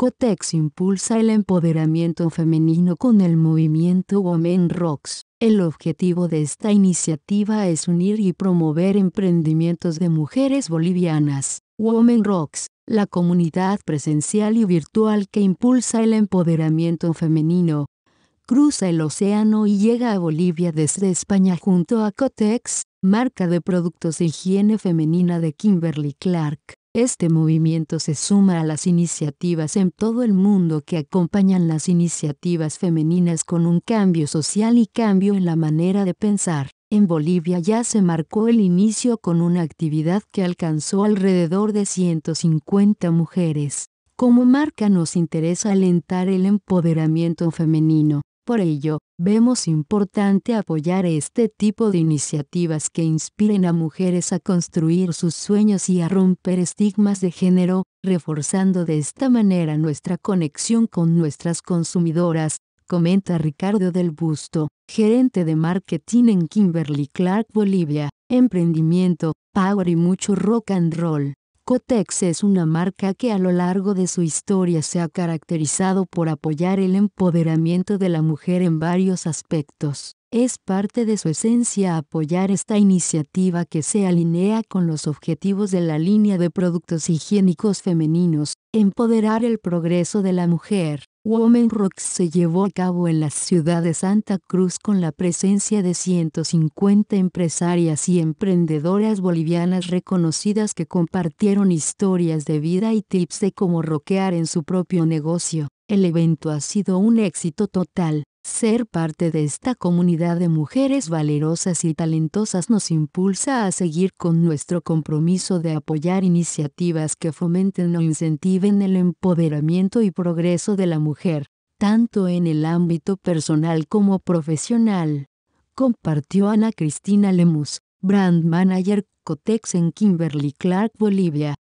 Cotex impulsa el empoderamiento femenino con el movimiento Women Rocks. El objetivo de esta iniciativa es unir y promover emprendimientos de mujeres bolivianas. Women Rocks, la comunidad presencial y virtual que impulsa el empoderamiento femenino, cruza el océano y llega a Bolivia desde España junto a Cotex, marca de productos de higiene femenina de Kimberly Clark. Este movimiento se suma a las iniciativas en todo el mundo que acompañan las iniciativas femeninas con un cambio social y cambio en la manera de pensar. En Bolivia ya se marcó el inicio con una actividad que alcanzó alrededor de 150 mujeres. Como marca nos interesa alentar el empoderamiento femenino. Por ello, vemos importante apoyar este tipo de iniciativas que inspiren a mujeres a construir sus sueños y a romper estigmas de género, reforzando de esta manera nuestra conexión con nuestras consumidoras, comenta Ricardo del Busto, gerente de marketing en Kimberly Clark Bolivia, emprendimiento, power y mucho rock and roll. Cotex es una marca que a lo largo de su historia se ha caracterizado por apoyar el empoderamiento de la mujer en varios aspectos. Es parte de su esencia apoyar esta iniciativa que se alinea con los objetivos de la línea de productos higiénicos femeninos, empoderar el progreso de la mujer, Women Rocks se llevó a cabo en la ciudad de Santa Cruz con la presencia de 150 empresarias y emprendedoras bolivianas reconocidas que compartieron historias de vida y tips de cómo rockear en su propio negocio. El evento ha sido un éxito total. Ser parte de esta comunidad de mujeres valerosas y talentosas nos impulsa a seguir con nuestro compromiso de apoyar iniciativas que fomenten o incentiven el empoderamiento y progreso de la mujer, tanto en el ámbito personal como profesional. Compartió Ana Cristina Lemus, Brand Manager Cotex en Kimberly Clark, Bolivia.